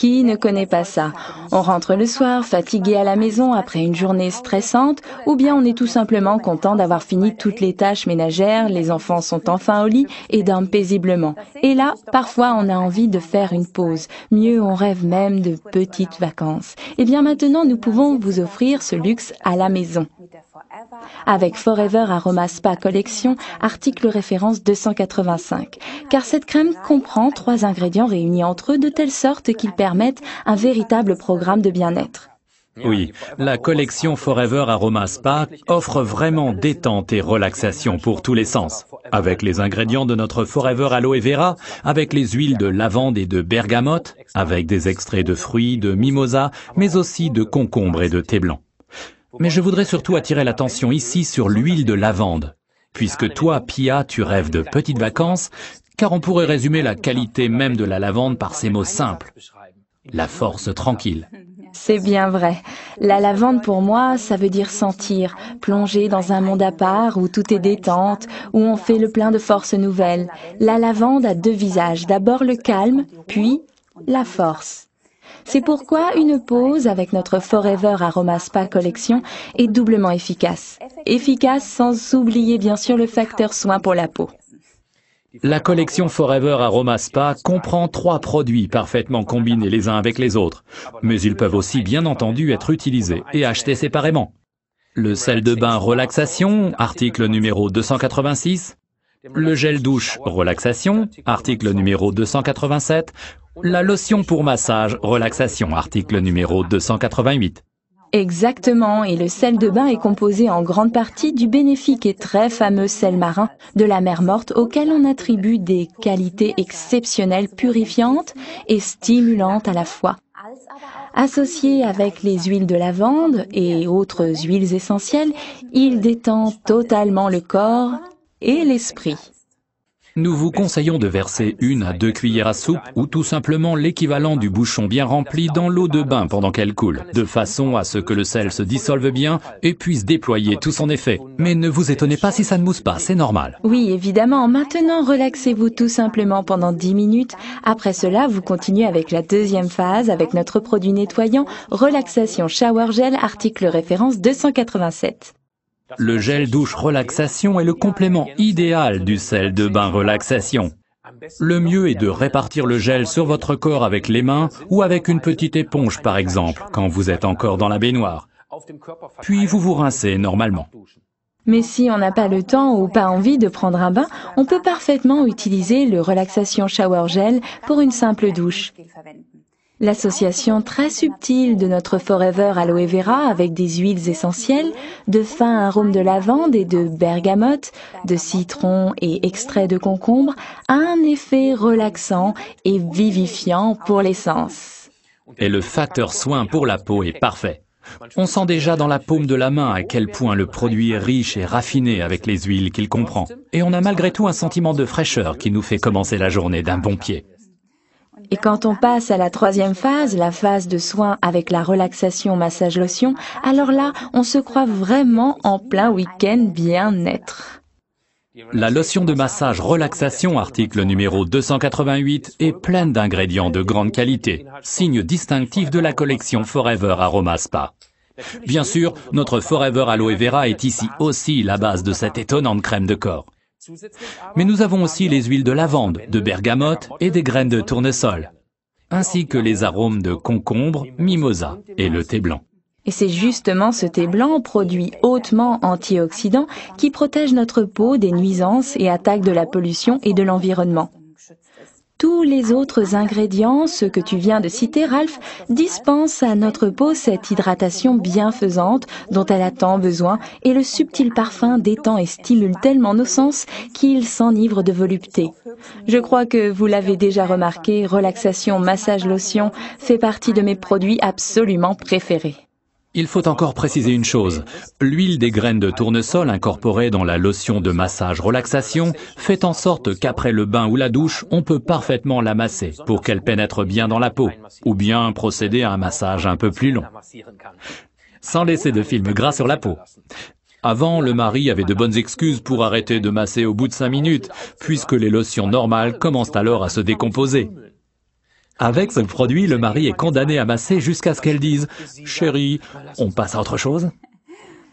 Qui ne connaît pas ça On rentre le soir fatigué à la maison après une journée stressante ou bien on est tout simplement content d'avoir fini toutes les tâches ménagères, les enfants sont enfin au lit et dorment paisiblement. Et là, parfois on a envie de faire une pause. Mieux, on rêve même de petites vacances. Eh bien maintenant, nous pouvons vous offrir ce luxe à la maison avec Forever Aroma Spa Collection, article référence 285, car cette crème comprend trois ingrédients réunis entre eux de telle sorte qu'ils permettent un véritable programme de bien-être. Oui, la collection Forever Aroma Spa offre vraiment détente et relaxation pour tous les sens. Avec les ingrédients de notre Forever Aloe Vera, avec les huiles de lavande et de bergamote, avec des extraits de fruits, de mimosa, mais aussi de concombre et de thé blanc. Mais je voudrais surtout attirer l'attention ici sur l'huile de lavande. Puisque toi, Pia, tu rêves de petites vacances, car on pourrait résumer la qualité même de la lavande par ces mots simples. La force tranquille. C'est bien vrai. La lavande pour moi, ça veut dire sentir, plonger dans un monde à part où tout est détente, où on fait le plein de forces nouvelles. La lavande a deux visages, d'abord le calme, puis la force. C'est pourquoi une pause avec notre Forever Aroma Spa collection est doublement efficace. Efficace sans oublier bien sûr le facteur soin pour la peau. La collection Forever Aroma Spa comprend trois produits parfaitement combinés les uns avec les autres, mais ils peuvent aussi bien entendu être utilisés et achetés séparément. Le sel de bain relaxation, article numéro 286, le gel douche relaxation, article numéro 287, la lotion pour massage relaxation, article numéro 288. Exactement, et le sel de bain est composé en grande partie du bénéfique et très fameux sel marin de la mer morte auquel on attribue des qualités exceptionnelles purifiantes et stimulantes à la fois. Associé avec les huiles de lavande et autres huiles essentielles, il détend totalement le corps et l'esprit. Nous vous conseillons de verser une à deux cuillères à soupe ou tout simplement l'équivalent du bouchon bien rempli dans l'eau de bain pendant qu'elle coule, de façon à ce que le sel se dissolve bien et puisse déployer tout son effet. Mais ne vous étonnez pas si ça ne mousse pas, c'est normal. Oui, évidemment. Maintenant, relaxez-vous tout simplement pendant 10 minutes. Après cela, vous continuez avec la deuxième phase avec notre produit nettoyant Relaxation Shower Gel, article référence 287. Le gel douche relaxation est le complément idéal du sel de bain relaxation. Le mieux est de répartir le gel sur votre corps avec les mains ou avec une petite éponge par exemple, quand vous êtes encore dans la baignoire. Puis vous vous rincez normalement. Mais si on n'a pas le temps ou pas envie de prendre un bain, on peut parfaitement utiliser le relaxation shower gel pour une simple douche. L'association très subtile de notre Forever Aloe Vera avec des huiles essentielles, de fin arôme de lavande et de bergamote, de citron et extrait de concombre a un effet relaxant et vivifiant pour l'essence. Et le facteur soin pour la peau est parfait. On sent déjà dans la paume de la main à quel point le produit est riche et raffiné avec les huiles qu'il comprend. Et on a malgré tout un sentiment de fraîcheur qui nous fait commencer la journée d'un bon pied. Et quand on passe à la troisième phase, la phase de soins avec la relaxation massage lotion, alors là, on se croit vraiment en plein week-end bien-être. La lotion de massage relaxation article numéro 288 est pleine d'ingrédients de grande qualité, signe distinctif de la collection Forever Aroma Spa. Bien sûr, notre Forever Aloe Vera est ici aussi la base de cette étonnante crème de corps. Mais nous avons aussi les huiles de lavande, de bergamote et des graines de tournesol, ainsi que les arômes de concombre, mimosa et le thé blanc. Et c'est justement ce thé blanc, produit hautement antioxydant, qui protège notre peau des nuisances et attaque de la pollution et de l'environnement tous les autres ingrédients, ceux que tu viens de citer, Ralph, dispensent à notre peau cette hydratation bienfaisante dont elle a tant besoin et le subtil parfum détend et stimule tellement nos sens qu'il s'enivrent de volupté. Je crois que vous l'avez déjà remarqué, relaxation, massage, lotion fait partie de mes produits absolument préférés. Il faut encore préciser une chose. L'huile des graines de tournesol incorporée dans la lotion de massage relaxation fait en sorte qu'après le bain ou la douche, on peut parfaitement la masser pour qu'elle pénètre bien dans la peau, ou bien procéder à un massage un peu plus long, sans laisser de film gras sur la peau. Avant, le mari avait de bonnes excuses pour arrêter de masser au bout de cinq minutes, puisque les lotions normales commencent alors à se décomposer. Avec ce produit, le mari est condamné à masser jusqu'à ce qu'elle dise ⁇ Chérie, on passe à autre chose ?⁇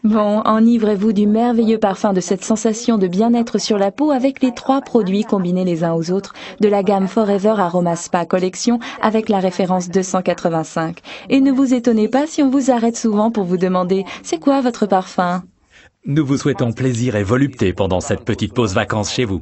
Bon, enivrez-vous du merveilleux parfum de cette sensation de bien-être sur la peau avec les trois produits combinés les uns aux autres de la gamme Forever Aroma Spa Collection avec la référence 285. Et ne vous étonnez pas si on vous arrête souvent pour vous demander ⁇ C'est quoi votre parfum ?⁇ Nous vous souhaitons plaisir et volupté pendant cette petite pause vacances chez vous.